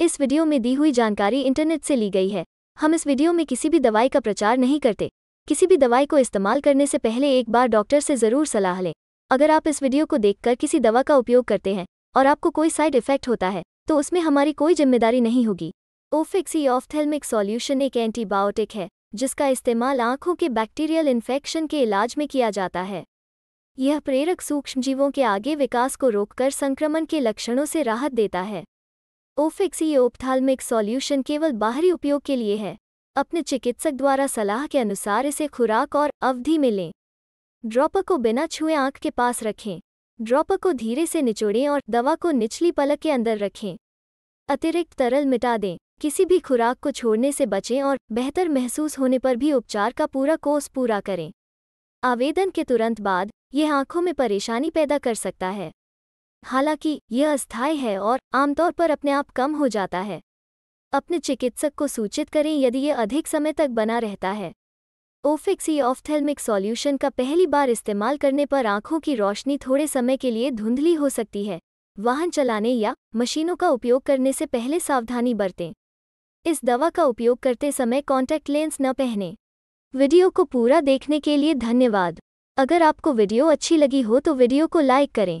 इस वीडियो में दी हुई जानकारी इंटरनेट से ली गई है हम इस वीडियो में किसी भी दवाई का प्रचार नहीं करते किसी भी दवाई को इस्तेमाल करने से पहले एक बार डॉक्टर से ज़रूर सलाह लें अगर आप इस वीडियो को देखकर किसी दवा का उपयोग करते हैं और आपको कोई साइड इफेक्ट होता है तो उसमें हमारी कोई जिम्मेदारी नहीं होगी ओफिक्सी ऑफ्थेलमिक सॉल्यूशन एक एंटीबायोटिक है जिसका इस्तेमाल आंखों के बैक्टीरियल इन्फेक्शन के इलाज में किया जाता है यह प्रेरक सूक्ष्मजीवों के आगे विकास को रोककर संक्रमण के लक्षणों से राहत देता है ओफिक्स ये ओप्थाल्मिक सॉल्यूशन केवल बाहरी उपयोग के लिए है अपने चिकित्सक द्वारा सलाह के अनुसार इसे खुराक और अवधि में लें ड्रॉपर को बिना छुए आंख के पास रखें ड्रॉपर को धीरे से निचोड़ें और दवा को निचली पलक के अंदर रखें अतिरिक्त तरल मिटा दें किसी भी खुराक को छोड़ने से बचें और बेहतर महसूस होने पर भी उपचार का पूरा कोर्स पूरा करें आवेदन के तुरंत बाद यह आंखों में परेशानी पैदा कर सकता है हालांकि यह अस्थायी है और आमतौर पर अपने आप कम हो जाता है अपने चिकित्सक को सूचित करें यदि यह अधिक समय तक बना रहता है ओफिक्स ई सॉल्यूशन का पहली बार इस्तेमाल करने पर आंखों की रोशनी थोड़े समय के लिए धुंधली हो सकती है वाहन चलाने या मशीनों का उपयोग करने से पहले सावधानी बरतें इस दवा का उपयोग करते समय कॉन्टैक्ट लेंस न पहनें वीडियो को पूरा देखने के लिए धन्यवाद अगर आपको वीडियो अच्छी लगी हो तो वीडियो को लाइक करें